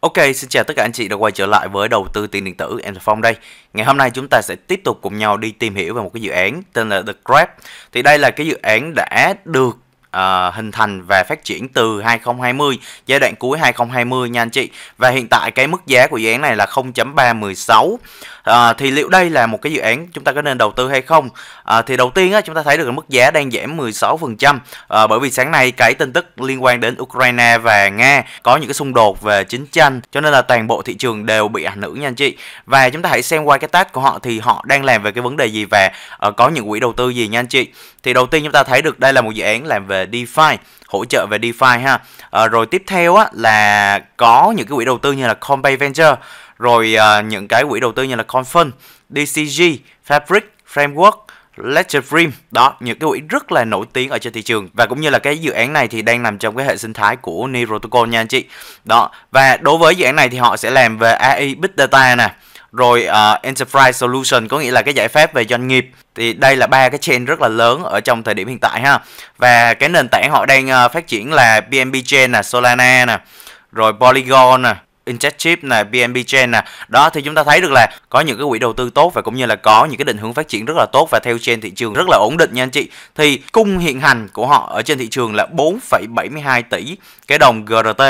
Ok, xin chào tất cả anh chị đã quay trở lại với đầu tư tiền điện tử Enterphone đây. Ngày hôm nay chúng ta sẽ tiếp tục cùng nhau đi tìm hiểu về một cái dự án tên là The Grab. Thì đây là cái dự án đã được uh, hình thành và phát triển từ 2020 giai đoạn cuối 2020 nha anh chị và hiện tại cái mức giá của dự án này là 0.316 uh, ờ, thì liệu đây là một cái dự án chúng ta có nên đầu tư hay không uh, thì đầu tiên á, chúng ta thấy được là mức giá đang giảm 16% uh, bởi vì sáng nay cái tin tức liên quan đến Ukraine và Nga có những cái xung đột về chính tranh cho nên là toàn bộ thị trường đều bị ảnh hưởng nha anh chị và chúng ta hãy xem qua cái tag của họ thì họ đang làm về cái vấn đề gì và uh, có những quỹ đầu tư gì nha anh chị thì đầu tiên chúng ta thấy được đây là một dự án làm về DeFi hỗ trợ về DeFi ha. À, rồi tiếp theo á là có những cái quỹ đầu tư như là Coinbase Venture, rồi à, những cái quỹ đầu tư như là Confund, DCG, Fabric, Framework, Ledger Dream đó những cái quỹ rất là nổi tiếng ở trên thị trường và cũng như là cái dự án này thì đang nằm trong cái hệ sinh thái của Neo Protocol nha anh chị đó và đối với dự án này thì họ sẽ làm về AI Big Data nè rồi uh, enterprise solution có nghĩa là cái giải pháp về doanh nghiệp thì đây là ba cái chain rất là lớn ở trong thời điểm hiện tại ha và cái nền tảng họ đang uh, phát triển là BNB chain nè Solana nè rồi Polygon nè Injective nè, BNB Chain nè. Đó thì chúng ta thấy được là có những cái quỹ đầu tư tốt và cũng như là có những cái định hướng phát triển rất là tốt và theo trên thị trường rất là ổn định nha anh chị. Thì cung hiện hành của họ ở trên thị trường là 4,72 tỷ cái đồng GRT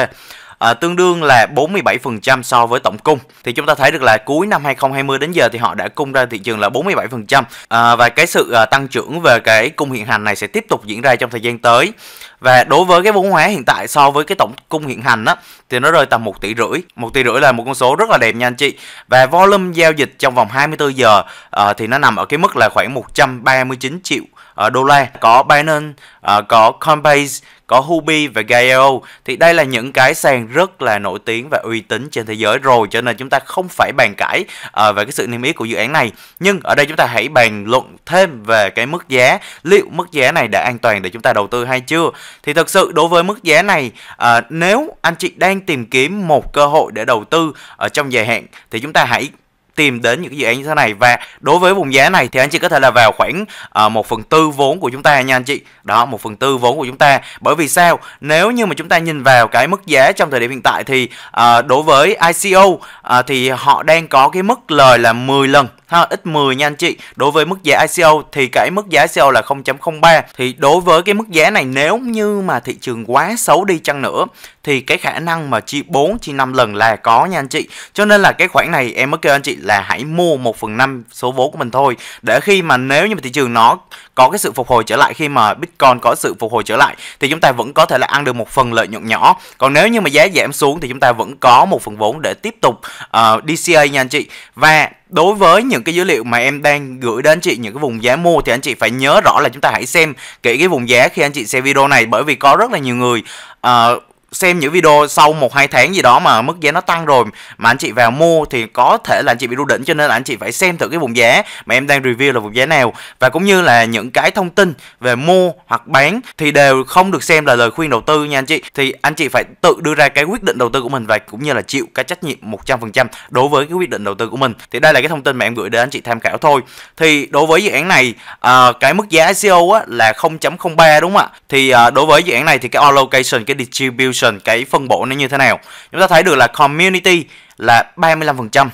à, tương đương là 47% so với tổng cung. Thì chúng ta thấy được là cuối năm 2020 đến giờ thì họ đã cung ra thị trường là 47% à, và cái sự à, tăng trưởng về cái cung hiện hành này sẽ tiếp tục diễn ra trong thời gian tới. Và đối với cái vốn hóa hiện tại so với cái tổng cung hiện hành á thì nó rơi tầm 1 tỷ rưỡi. 1 tỷ rưỡi là một con số rất là đẹp nha anh chị. Và volume giao dịch trong vòng 24 giờ à, thì nó nằm ở cái mức là khoảng 139 triệu uh, đô la có Binance à, có Coinbase có Huobi và Gaiao thì đây là những cái sàn rất là nổi tiếng và uy tín trên thế giới rồi cho nên chúng ta không phải bàn cãi à, về cái sự niêm yết của dự án này nhưng ở đây chúng ta hãy bàn luận thêm về cái mức giá liệu mức giá này đã an toàn để chúng ta đầu tư hay chưa thì thật sự đối với mức giá này à, nếu anh chị đang tìm kiếm một cơ hội để đầu tư ở trong dài hạn thì chúng ta hãy tìm đến những cái dự án như thế này và đối với vùng giá này thì anh chị có thể là vào khoảng uh, một phần tư vốn của chúng ta nha anh chị đó một phần tư vốn của chúng ta bởi vì sao nếu như mà chúng ta nhìn vào cái mức giá trong thời điểm hiện tại thì uh, đối với ICO uh, ờ, thì họ đang có cái mức lời là 10 lần ha ít 10 nha anh chị đối với mức giá ICO thì cái mức giá ICO là 0.03 thì đối với cái mức giá này nếu như mà thị trường quá xấu đi chăng nữa thì cái khả năng mà chi 4 chi 5 lần là có nha anh chị cho nên là cái khoản này em mới kêu anh chị là hãy mua 1 phần 5 số vốn của mình thôi để khi mà nếu như mà thị trường nó có cái sự phục hồi trở lại khi mà Bitcoin có sự phục hồi trở lại thì chúng ta vẫn có thể là ăn được một phần lợi nhuận nhỏ còn nếu như mà giá giảm xuống thì chúng ta vẫn có một phần vốn để tiếp tục uh, DCA nha anh chị và đối với những cái dữ liệu mà em đang gửi đến chị những cái vùng giá mua thì anh chị phải nhớ rõ là chúng ta hãy xem kỹ cái vùng giá khi anh chị xem video này bởi vì có rất là nhiều người uh, xem những video sau một hai tháng gì đó mà mức giá nó tăng rồi mà anh chị vào mua thì có thể là anh chị bị đu đỉnh cho nên là anh chị phải xem thử cái vùng giá mà em đang review là vùng giá nào và cũng như là những cái thông tin về mua hoặc bán thì đều không được xem là lời khuyên đầu tư nha anh chị thì anh chị phải tự đưa ra cái quyết định đầu tư của mình và cũng như là chịu cái trách nhiệm 100% đối với cái quyết định đầu tư của mình thì đây là cái thông tin mà em gửi đến anh chị tham khảo thôi thì đối với dự án này à, cái mức giá ICO e á, là 0.03 đúng không ạ thì à, đối với dự án này thì cái allocation cái distribution distribution cái phân bổ nó như thế nào chúng ta thấy được là community là 35%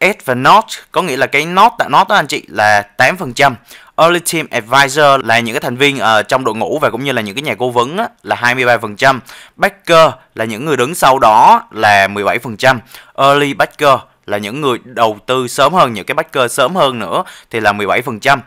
S và Not có nghĩa là cái Not tại Not đó anh chị là 8% Early Team Advisor là những cái thành viên ở ờ, trong đội ngũ và cũng như là những cái nhà cố vấn là 23%, backer là những người đứng sau đó là 17%, early backer là những người đầu tư sớm hơn những cái backer sớm hơn nữa thì là 17%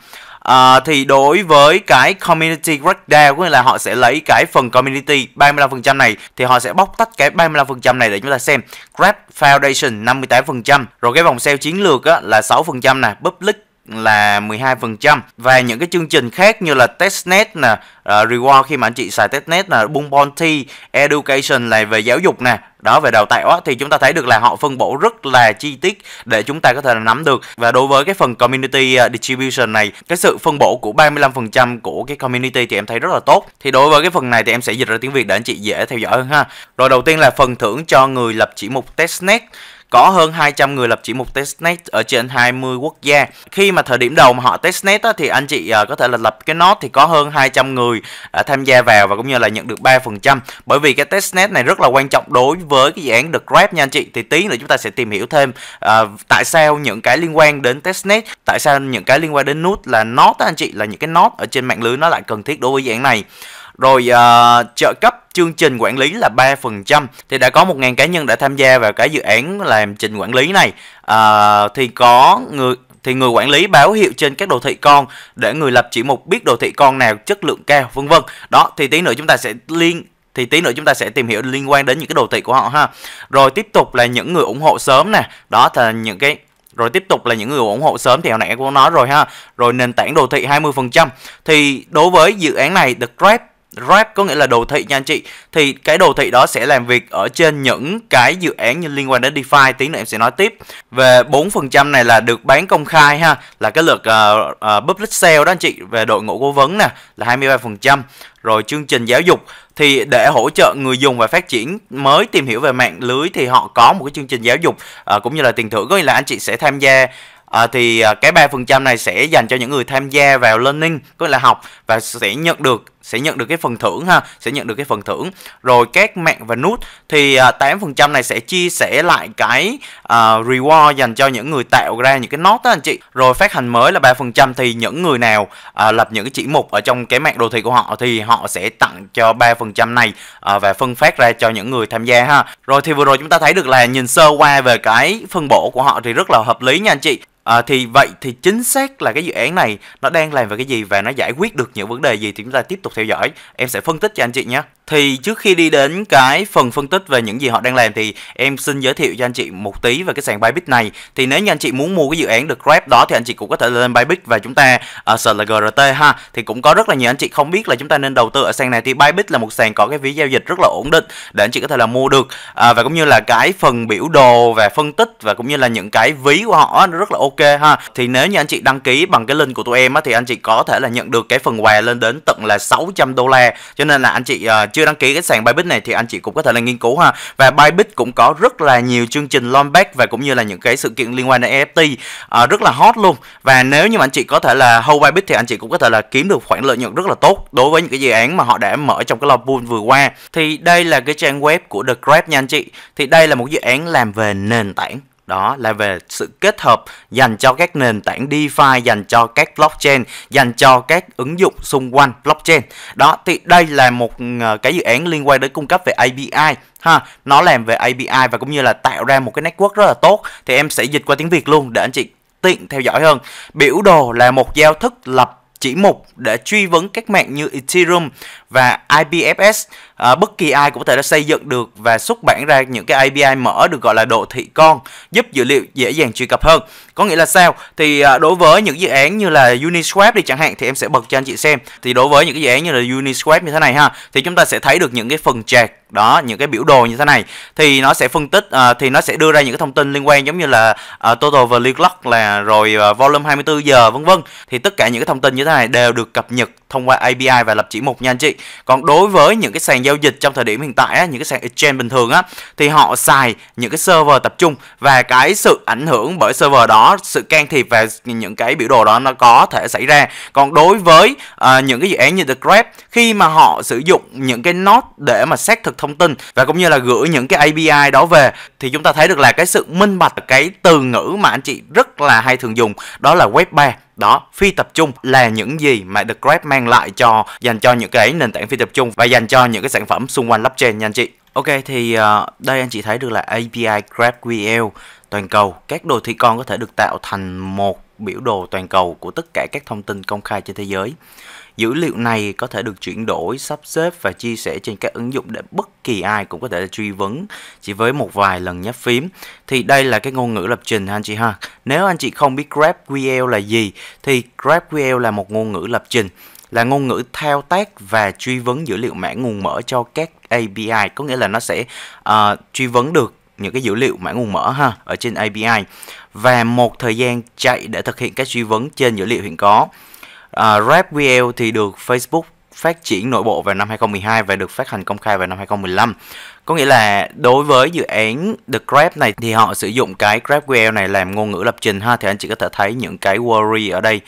à, thì đối với cái community breakdown có nghĩa là họ sẽ lấy cái phần community 35% này thì họ sẽ bóc tách cái 35% này để chúng ta xem Grab Foundation 58% rồi cái vòng sale chiến lược á, là 6% nè public là 12% và những cái chương trình khác như là testnet nè uh, reward khi mà anh chị xài testnet là bung bounty education là về giáo dục nè đó về đào tạo thì chúng ta thấy được là họ phân bổ rất là chi tiết để chúng ta có thể là nắm được và đối với cái phần community ờ, distribution này cái sự phân bổ của 35% của cái community thì em thấy rất là tốt thì đối với cái phần này thì em sẽ dịch ra tiếng Việt để anh chị dễ theo dõi hơn ha rồi đầu tiên là phần thưởng cho người lập chỉ mục testnet có hơn 200 người lập chỉ mục testnet ở trên 20 quốc gia. Khi mà thời điểm đầu mà họ testnet á, thì anh chị à, có thể là lập cái nốt thì có hơn 200 người à, tham gia vào và cũng như là nhận được 3%. Bởi vì cái testnet này rất là quan trọng đối với cái dự án The Grab nha anh chị. Thì tí nữa chúng ta sẽ tìm hiểu thêm à, tại sao những cái liên quan đến testnet, tại sao những cái liên quan đến nút là nốt anh chị là những cái nốt ở trên mạng lưới nó lại cần thiết đối với dự án này rồi uh, trợ cấp chương trình quản lý là 3% thì đã có 1.000 cá nhân đã tham gia vào cái dự án làm trình quản lý này uh, thì có người thì người quản lý báo hiệu trên các đồ thị con để người lập chỉ mục biết đồ thị con nào chất lượng cao vân vân đó thì tí nữa chúng ta sẽ liên thì tí nữa chúng ta sẽ tìm hiểu liên quan đến những cái đồ thị của họ ha rồi tiếp tục là những người ủng hộ sớm nè đó là những cái rồi tiếp tục là những người ủng hộ sớm thì hồi nãy cũng nói rồi ha rồi nền tảng đồ thị 20% thì đối với dự án này được Grab wrap có nghĩa là đồ thị nha anh chị Thì cái đồ thị đó sẽ làm việc ở trên những cái dự án như liên quan đến DeFi Tí nữa em sẽ nói tiếp Về 4% này là được bán công khai ha Là cái lượt uh, uh, public sale đó anh chị Về đội ngũ cố vấn nè là 23% Rồi chương trình giáo dục Thì để hỗ trợ người dùng và phát triển mới tìm hiểu về mạng lưới Thì họ có một cái chương trình giáo dục uh, Cũng như là tiền thưởng Có nghĩa là anh chị sẽ tham gia à, thì cái 3% này sẽ dành cho những người tham gia vào learning, có là học và sẽ nhận được sẽ nhận được cái phần thưởng ha sẽ nhận được cái phần thưởng rồi các mạng và nút thì à, tám phần trăm này sẽ chia sẻ lại cái uh, reward dành cho những người tạo ra những cái nốt đó anh chị rồi phát hành mới là ba phần trăm thì những người nào uh, lập những cái chỉ mục ở trong cái mạng đồ thị của họ thì họ sẽ tặng cho ba phần trăm này uh, và phân phát ra cho những người tham gia ha rồi thì vừa rồi chúng ta thấy được là nhìn sơ qua về cái phân bổ của họ thì rất là hợp lý nha anh chị À, thì vậy thì chính xác là cái dự án này nó đang làm về cái gì và nó giải quyết được những vấn đề gì thì chúng ta tiếp tục theo theo dõi. Em sẽ phân tích cho anh chị nhé thì trước khi đi đến cái phần phân tích về những gì họ đang làm thì em xin giới thiệu cho anh chị một tí về cái sàn Bybit này thì nếu như anh chị muốn mua cái dự án được Grab đó thì anh chị cũng có thể lên Bybit và chúng ta ở ờ, uh, là GRT ha thì cũng có rất là nhiều anh chị không biết là chúng ta nên đầu tư ở sàn này thì Bybit là một sàn có cái ví giao dịch rất là ổn định để anh chị có thể là mua được à, và cũng như là cái phần biểu đồ và phân tích và cũng như là những cái ví của họ rất là ok ha thì nếu như anh chị đăng ký bằng cái link của tụi em á, thì anh chị có thể là nhận được cái phần quà lên đến tận là 600 đô la cho nên là anh chị uh, chưa đăng ký cái sàn Bybit này thì anh chị cũng có thể là nghiên cứu ha và Bybit cũng có rất là nhiều chương trình long back và cũng như là những cái sự kiện liên quan đến NFT e à, rất là hot luôn và nếu như mà anh chị có thể là hold Bybit thì anh chị cũng có thể là kiếm được khoản lợi nhuận rất là tốt đối với những cái dự án mà họ đã mở trong cái lò pool vừa qua thì đây là cái trang web của The Grab nha anh chị thì đây là một dự án làm về nền tảng đó là về sự kết hợp dành cho các nền tảng DeFi, dành cho các blockchain, dành cho các ứng dụng xung quanh blockchain. Đó thì đây là một ờ, cái dự án liên quan đến cung cấp về API ha nó làm về API và cũng như là tạo ra một cái network rất là tốt thì em sẽ dịch qua tiếng Việt luôn để anh chị tiện theo dõi hơn biểu đồ là một giao thức lập chỉ mục để truy vấn các mạng như Ethereum và IPFS à, bất kỳ ai cũng có thể đã xây dựng được và xuất bản ra những cái API mở được gọi là độ thị con giúp dữ liệu dễ dàng truy cập hơn có nghĩa là sao thì à, đối với những dự án như là Uniswap đi chẳng hạn thì em sẽ bật cho anh chị xem thì đối với những cái dự án như là Uniswap như thế này ha thì chúng ta sẽ thấy được những cái phần chạc đó những cái biểu đồ như thế này thì nó sẽ phân tích à, thì nó sẽ đưa ra những cái thông tin liên quan giống như là à, total value clock là rồi à, volume 24 giờ vân vân thì tất cả những cái thông tin như thế này đều được cập nhật thông qua API và lập chỉ mục nha anh chị. Còn đối với những cái sàn giao dịch trong thời điểm hiện tại á, những cái sàn exchange bình thường á thì họ xài những cái server tập trung và cái sự ảnh hưởng bởi server đó, sự can thiệp và những cái biểu đồ đó nó có thể xảy ra. Còn đối với uh, những cái dự án như The Grab khi mà họ sử dụng những cái node để mà xác thực thông tin và cũng như là gửi những cái API đó về thì chúng ta thấy được là cái sự minh bạch cái từ ngữ mà anh chị rất là hay thường dùng đó là web 3 đó phi tập trung là những gì mà The Grab mang lại cho dành cho những cái nền tảng phi tập trung và dành cho những cái sản phẩm xung quanh blockchain nha anh chị Ok thì uh, đây anh chị thấy được là API GraphQL toàn cầu các đồ thị con có thể được tạo thành một biểu đồ toàn cầu của tất cả các thông tin công khai trên thế giới Dữ liệu này có thể được chuyển đổi, sắp xếp và chia sẻ trên các ứng dụng để bất kỳ ai cũng có thể truy vấn chỉ với một vài lần nhấp phím. Thì đây là cái ngôn ngữ lập trình anh chị ha. Nếu anh chị không biết GraphQL là gì thì GraphQL là một ngôn ngữ lập trình là ngôn ngữ thao tác và truy vấn dữ liệu mã nguồn mở cho các API có nghĩa là nó sẽ uh, truy vấn được những cái dữ liệu mã nguồn mở ha ở trên API và một thời gian chạy để thực hiện các truy vấn trên dữ liệu hiện có À, RapVL thì được Facebook phát triển nội bộ vào năm 2012 và được phát hành công khai vào năm 2015. Có nghĩa là đối với dự án The Grab này thì họ sử dụng cái GraphQL này làm ngôn ngữ lập trình ha thì anh chị có thể thấy những cái worry ở đây.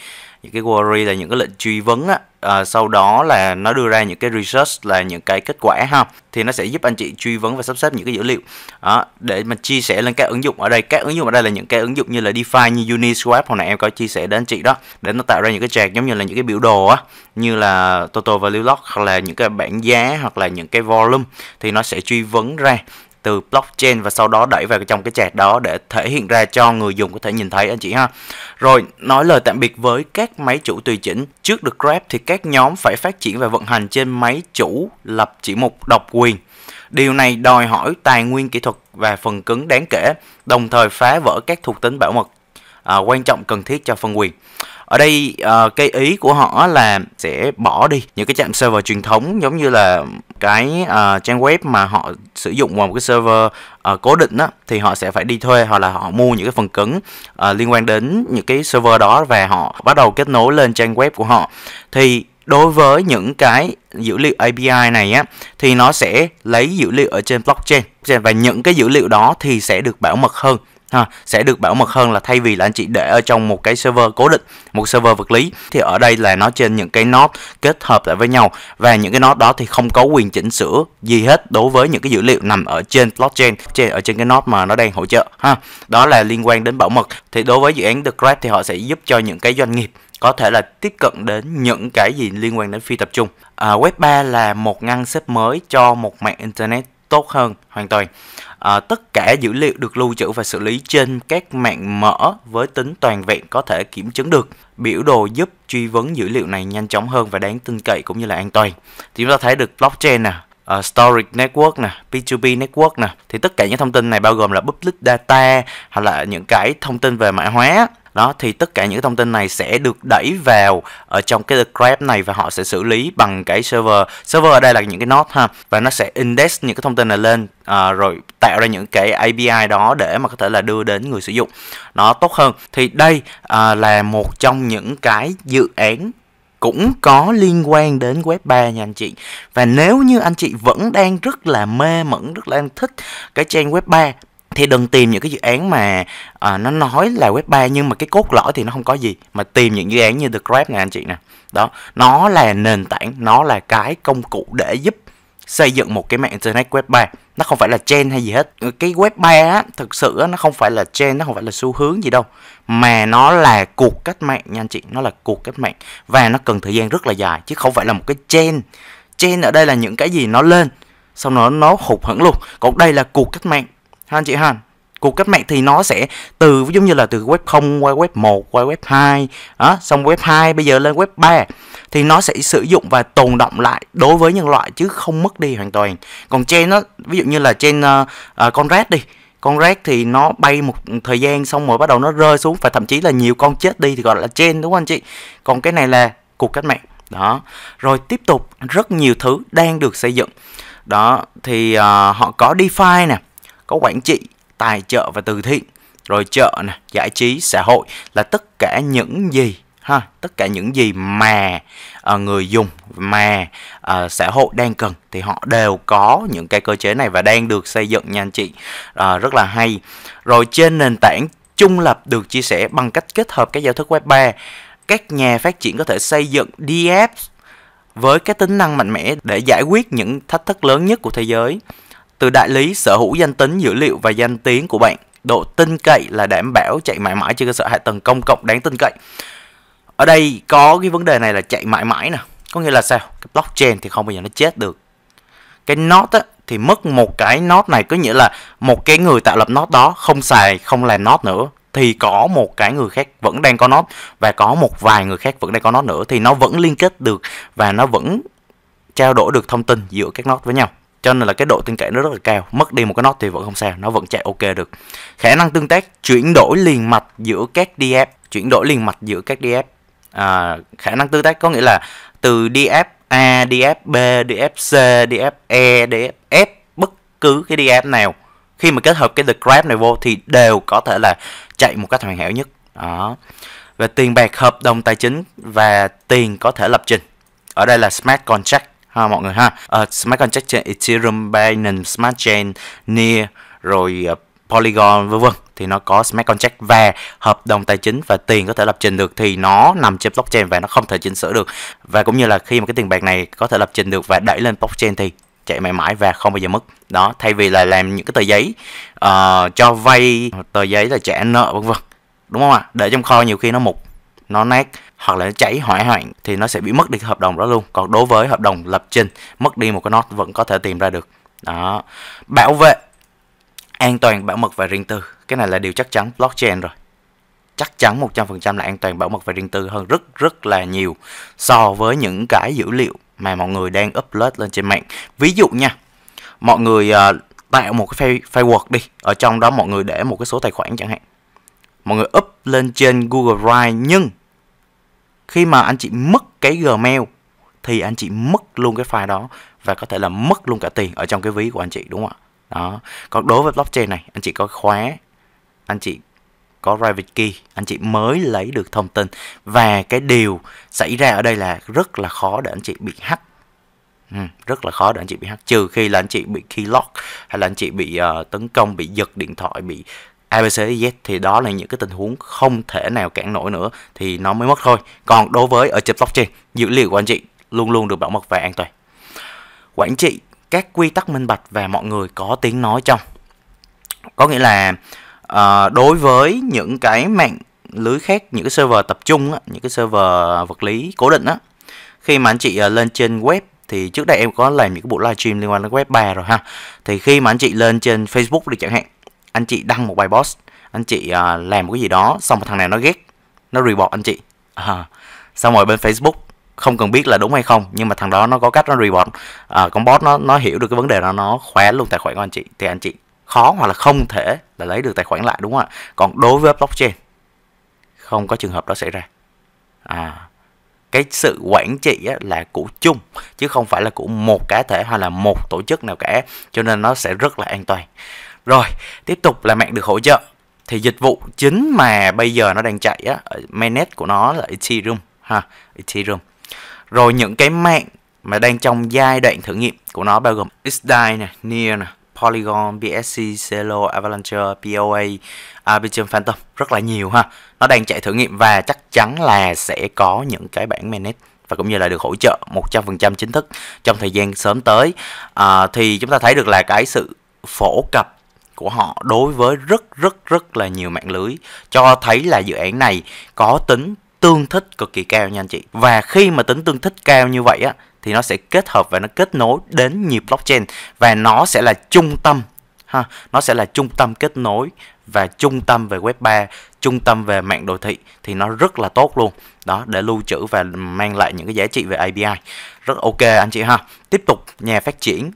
Những cái worry là những cái lệnh truy vấn á à, sau đó là nó đưa ra những cái research là những cái kết quả ha thì nó sẽ giúp anh chị truy vấn và sắp xếp những cái dữ liệu đó, để mà chia sẻ lên các ứng dụng ở đây các ứng dụng ở đây là những cái ứng dụng như là DeFi như Uniswap hồi nãy em có chia sẻ đến anh chị đó để nó tạo ra những cái chart giống như là những cái biểu đồ á như là total value lock hoặc là những cái bảng giá hoặc là những cái volume thì nó sẽ truy vấn ra từ blockchain và sau đó đẩy vào trong cái chart đó để thể hiện ra cho người dùng có thể nhìn thấy anh chị ha. Rồi nói lời tạm biệt với các máy chủ tùy chỉnh. Trước được Grab thì các nhóm phải phát triển và vận hành trên máy chủ lập chỉ mục độc quyền. Điều này đòi hỏi tài nguyên kỹ thuật và phần cứng đáng kể, đồng thời phá vỡ các thuộc tính bảo mật à, quan trọng cần thiết cho phân quyền ở đây uh, cái ý của họ là sẽ bỏ đi những cái trạm server truyền thống giống như là cái uh, trang web mà họ sử dụng vào một cái server uh, cố định đó, thì họ sẽ phải đi thuê hoặc là họ mua những cái phần cứng uh, liên quan đến những cái server đó và họ bắt đầu kết nối lên trang web của họ thì đối với những cái dữ liệu API này á thì nó sẽ lấy dữ liệu ở trên blockchain và những cái dữ liệu đó thì sẽ được bảo mật hơn ha, sẽ được bảo mật hơn là thay vì là anh chị để ở trong một cái server cố định một server vật lý thì ở đây là nó trên những cái node kết hợp lại với nhau và những cái node đó thì không có quyền chỉnh sửa gì hết đối với những cái dữ liệu nằm ở trên blockchain trên ở trên cái node mà nó đang hỗ trợ ha đó là liên quan đến bảo mật thì đối với dự án The Grab thì họ sẽ giúp cho những cái doanh nghiệp có thể là tiếp cận đến những cái gì liên quan đến phi tập trung à, web 3 là một ngăn xếp mới cho một mạng internet tốt hơn hoàn toàn à, tất cả dữ liệu được lưu trữ và xử lý trên các mạng mở với tính toàn vẹn có thể kiểm chứng được. Biểu đồ giúp truy vấn dữ liệu này nhanh chóng hơn và đáng tin cậy cũng như là an toàn. Thì chúng ta thấy được blockchain nè, uh, storage network nè, P2P network nè thì tất cả những thông tin này bao gồm là public data hoặc là những cái thông tin về mã hóa đó thì tất cả những thông tin này sẽ được đẩy vào ở trong cái graph này và họ sẽ xử lý bằng cái server server ở đây là những cái node ha và nó sẽ index những cái thông tin này lên à, rồi tạo ra những cái API đó để mà có thể là đưa đến người sử dụng nó tốt hơn thì đây à, là một trong những cái dự án cũng có liên quan đến web 3 nha anh chị. Và nếu như anh chị vẫn đang rất là mê mẩn, rất là thích cái trang web 3 thì đừng tìm những cái dự án mà à, nó nói là web 3 nhưng mà cái cốt lõi thì nó không có gì mà tìm những dự án như The Grab này anh chị nè đó nó là nền tảng nó là cái công cụ để giúp xây dựng một cái mạng internet web 3 nó không phải là trend hay gì hết cái web 3 á thực sự á, nó không phải là trend nó không phải là xu hướng gì đâu mà nó là cuộc cách mạng nha anh chị nó là cuộc cách mạng và nó cần thời gian rất là dài chứ không phải là một cái trend trend ở đây là những cái gì nó lên xong rồi nó hụt hẫng luôn còn đây là cuộc cách mạng ha anh chị ha cuộc cách mạng thì nó sẽ từ giống như là từ web 0 qua web 1 qua web 2 đó, xong web 2 bây giờ lên web 3 thì nó sẽ sử dụng và tồn động lại đối với nhân loại chứ không mất đi hoàn toàn còn trên nó ví dụ như là trên uh, ờ, uh, ờ, Conrad đi con rác thì nó bay một thời gian xong rồi bắt đầu nó rơi xuống và thậm chí là nhiều con chết đi thì gọi là trên đúng không anh chị còn cái này là cuộc cách mạng đó rồi tiếp tục rất nhiều thứ đang được xây dựng đó thì uh, họ có DeFi nè có quản trị, tài trợ và từ thiện, rồi chợ này, giải trí, xã hội là tất cả những gì ha, tất cả những gì mà à, người dùng mà à, xã hội đang cần thì họ đều có những cái cơ chế này và đang được xây dựng nha anh chị. À, rất là hay. Rồi trên nền tảng trung lập được chia sẻ bằng cách kết hợp các giao thức web 3 các nhà phát triển có thể xây dựng DApps với cái tính năng mạnh mẽ để giải quyết những thách thức lớn nhất của thế giới từ đại lý sở hữu danh tính dữ liệu và danh tiếng của bạn độ tin cậy là đảm bảo chạy mãi mãi trên cơ sở hạ tầng công cộng đáng tin cậy ở đây có cái vấn đề này là chạy mãi mãi nè có nghĩa là sao cái blockchain thì không bao giờ nó chết được cái nốt á, thì mất một cái nốt này có nghĩa là một cái người tạo lập nốt đó không xài không làm nốt nữa thì có một cái người khác vẫn đang có nốt và có một vài người khác vẫn đang có nốt nữa thì nó vẫn liên kết được và nó vẫn trao đổi được thông tin giữa các nốt với nhau cho nên là cái độ tin cậy nó rất là cao mất đi một cái nốt thì vẫn không sao nó vẫn chạy ok được khả năng tương tác chuyển đổi liền mạch giữa các DF chuyển đổi liền mạch giữa các DF à, khả năng tương tác có nghĩa là từ DF A, DF B, DF C, DF E, DF F bất cứ cái DF nào khi mà kết hợp cái The Grab này vô thì đều có thể là chạy một cách hoàn hảo nhất đó về tiền bạc hợp đồng tài chính và tiền có thể lập trình ở đây là smart contract ha mọi người ha uh, ờ, smart contract trên Ethereum, Binance Smart Chain, Near rồi uh, Polygon vân vân thì nó có smart contract và hợp đồng tài chính và tiền có thể lập trình được thì nó nằm trên blockchain và nó không thể chỉnh sửa được và cũng như là khi mà cái tiền bạc này có thể lập trình được và đẩy lên blockchain thì chạy mãi mãi và không bao giờ mất đó thay vì là làm những cái tờ giấy uh, cho vay tờ giấy là trả nợ vân vân đúng không ạ à? để trong kho nhiều khi nó mục nó nát hoặc là nó cháy hỏa hoạn thì nó sẽ bị mất đi hợp đồng đó luôn còn đối với hợp đồng lập trình mất đi một cái nốt vẫn có thể tìm ra được đó bảo vệ an toàn bảo mật và riêng tư cái này là điều chắc chắn blockchain rồi chắc chắn 100% là an toàn bảo mật và riêng tư hơn rất rất là nhiều so với những cái dữ liệu mà mọi người đang upload lên trên mạng ví dụ nha mọi người uh, tạo một cái firework đi ở trong đó mọi người để một cái số tài khoản chẳng hạn mọi người up lên trên Google Drive nhưng khi mà anh chị mất cái Gmail thì anh chị mất luôn cái file đó và có thể là mất luôn cả tiền ở trong cái ví của anh chị đúng không ạ? Đó. Còn đối với blockchain này, anh chị có khóa, anh chị có private key, anh chị mới lấy được thông tin và cái điều xảy ra ở đây là rất là khó để anh chị bị hack. Ừ, rất là khó để anh chị bị hack trừ khi là anh chị bị key lock hay là anh chị bị uh, tấn công bị giật điện thoại bị ABCZ e, thì đó là những cái tình huống không thể nào cản nổi nữa thì nó mới mất thôi. Còn đối với ở trên blockchain, dữ liệu của anh chị luôn luôn được bảo mật và an toàn. Quản trị các quy tắc minh bạch và mọi người có tiếng nói trong. Có nghĩa là à, đối với những cái mạng lưới khác, những cái server tập trung, á, những cái server vật lý cố định á, khi mà anh chị ờ, lên trên web thì trước đây em có làm những cái buổi livestream liên quan đến web 3 rồi ha. Thì khi mà anh chị lên trên Facebook đi chẳng hạn anh chị đăng một bài post anh chị uh, làm một cái gì đó xong một thằng này nó ghét nó report anh chị à, xong rồi bên facebook không cần biết là đúng hay không nhưng mà thằng đó nó có cách nó report à, con bot nó nó hiểu được cái vấn đề đó nó khóa luôn tài khoản của anh chị thì anh chị khó hoặc là không thể là lấy được tài khoản lại đúng không ạ còn đối với blockchain không có trường hợp đó xảy ra à cái sự quản trị á, là của chung chứ không phải là của một cá thể hay là một tổ chức nào cả cho nên nó sẽ rất là an toàn rồi, tiếp tục là mạng được hỗ trợ. Thì dịch vụ chính mà bây giờ nó đang chạy á, mainnet của nó là Ethereum ha, Ethereum. Rồi những cái mạng mà đang trong giai đoạn thử nghiệm của nó bao gồm XDAI này Near này Polygon, BSC, Celo, Avalanche, POA, Arbitrum Phantom rất là nhiều ha. Nó đang chạy thử nghiệm và chắc chắn là sẽ có những cái bản mainnet và cũng như là được hỗ trợ 100% chính thức trong thời gian sớm tới. À, thì chúng ta thấy được là cái sự phổ cập của họ đối với rất rất rất là nhiều mạng lưới cho thấy là dự án này có tính tương thích cực kỳ cao nha anh chị. Và khi mà tính tương thích cao như vậy á thì nó sẽ kết hợp và nó kết nối đến nhịp blockchain và nó sẽ là trung tâm ha, nó sẽ là trung tâm kết nối và trung tâm về web 3, trung tâm về mạng đồ thị thì nó rất là tốt luôn. Đó để lưu trữ và mang lại những cái giá trị về API. Rất ok anh chị ha. Tiếp tục nhà phát triển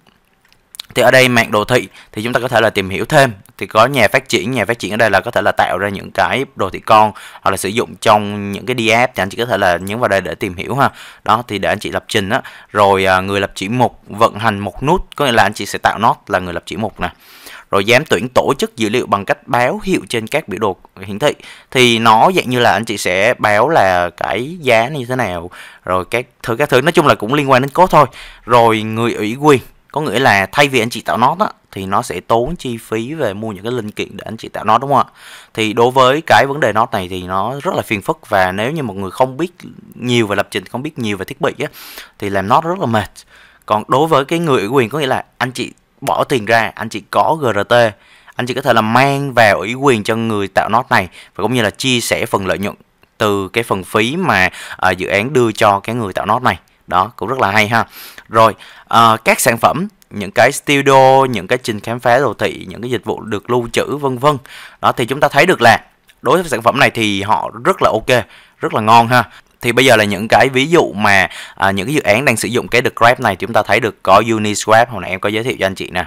thì ở đây mạng đồ thị thì chúng ta có thể là tìm hiểu thêm thì có nhà phát triển nhà phát triển ở đây là có thể là tạo ra những cái đồ thị con hoặc là sử dụng trong những cái DF thì anh chị có thể là nhấn vào đây để tìm hiểu ha đó thì để anh chị lập trình á rồi à, người lập chỉ mục vận hành một nút có nghĩa là anh chị sẽ tạo nó là người lập chỉ mục nè rồi giám tuyển tổ chức dữ liệu bằng cách báo hiệu trên các biểu đồ hiển thị thì nó dạng như là anh chị sẽ báo là cái giá như thế nào rồi các thứ các thứ nói chung là cũng liên quan đến cốt thôi rồi người ủy quyền có nghĩa là thay vì anh chị tạo nốt á thì nó sẽ tốn chi phí về mua những cái linh kiện để anh chị tạo nốt đúng không ạ thì đối với cái vấn đề nốt này thì nó rất là phiền phức và nếu như một người không biết nhiều về lập trình không biết nhiều về thiết bị á thì làm nốt rất là mệt còn đối với cái người ủy quyền có nghĩa là anh chị bỏ tiền ra anh chị có grt anh chị có thể là mang về ủy quyền cho người tạo nốt này và cũng như là chia sẻ phần lợi nhuận từ cái phần phí mà uh, dự án đưa cho cái người tạo nốt này đó cũng rất là hay ha rồi à, các sản phẩm những cái studio những cái trình khám phá đồ thị những cái dịch vụ được lưu trữ vân vân đó thì chúng ta thấy được là đối với sản phẩm này thì họ rất là ok rất là ngon ha thì bây giờ là những cái ví dụ mà à, những cái dự án đang sử dụng cái The Grab này chúng ta thấy được có Uniswap hồi nãy em có giới thiệu cho anh chị nè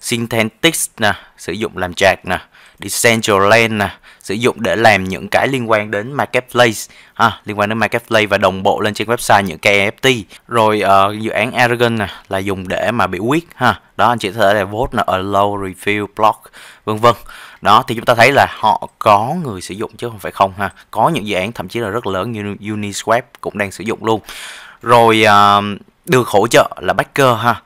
Synthetix nè sử dụng làm track nè Decentral Land nè sử dụng để làm những cái liên quan đến marketplace ha, à, liên quan đến marketplace và đồng bộ lên trên website những cái NFT rồi uh, dự án Aragon nè là dùng để mà biểu quyết ha đó anh chị có thể là vote là allow review block vân vân đó thì chúng ta thấy là họ có người sử dụng chứ không phải không ha có những dự án thậm chí là rất lớn như Uniswap cũng đang sử dụng luôn rồi uh, được hỗ trợ là backer ha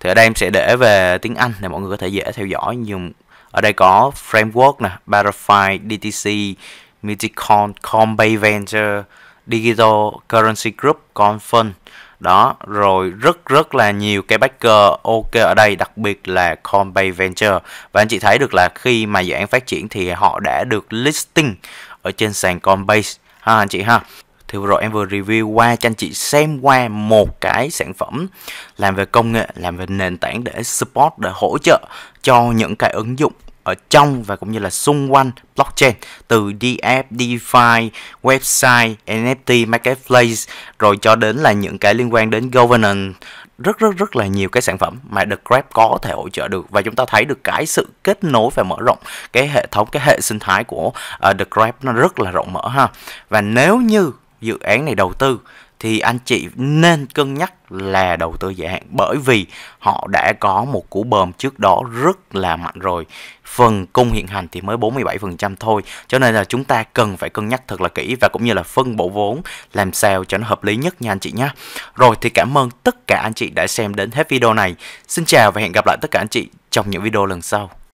thì ở đây em sẽ để về tiếng Anh để mọi người có thể dễ theo dõi dùng ở đây có framework nè Butterfly DTC Multicon Coinbase Venture Digital Currency Group Confund đó rồi rất rất là nhiều cái backer ok ở đây đặc biệt là Coinbase Venture và anh chị thấy được là khi mà dự án phát triển thì họ đã được listing ở trên sàn Coinbase ha anh chị ha thì vừa rồi em vừa review qua cho anh chị xem qua một cái sản phẩm làm về công nghệ làm về nền tảng để support để hỗ trợ cho những cái ứng dụng ở trong và cũng như là xung quanh blockchain từ dapp, DeFi, website, NFT, marketplace rồi cho đến là những cái liên quan đến governance rất rất rất là nhiều cái sản phẩm mà The Grab có thể hỗ trợ được và chúng ta thấy được cái sự kết nối và mở rộng cái hệ thống cái hệ sinh thái của uh, The Grab nó rất là rộng mở ha và nếu như dự án này đầu tư thì anh chị nên cân nhắc là đầu tư dài hạn bởi vì họ đã có một cú bơm trước đó rất là mạnh rồi phần cung hiện hành thì mới 47% thôi cho nên là chúng ta cần phải cân nhắc thật là kỹ và cũng như là phân bổ vốn làm sao cho nó hợp lý nhất nha anh chị nhé rồi thì cảm ơn tất cả anh chị đã xem đến hết video này xin chào và hẹn gặp lại tất cả anh chị trong những video lần sau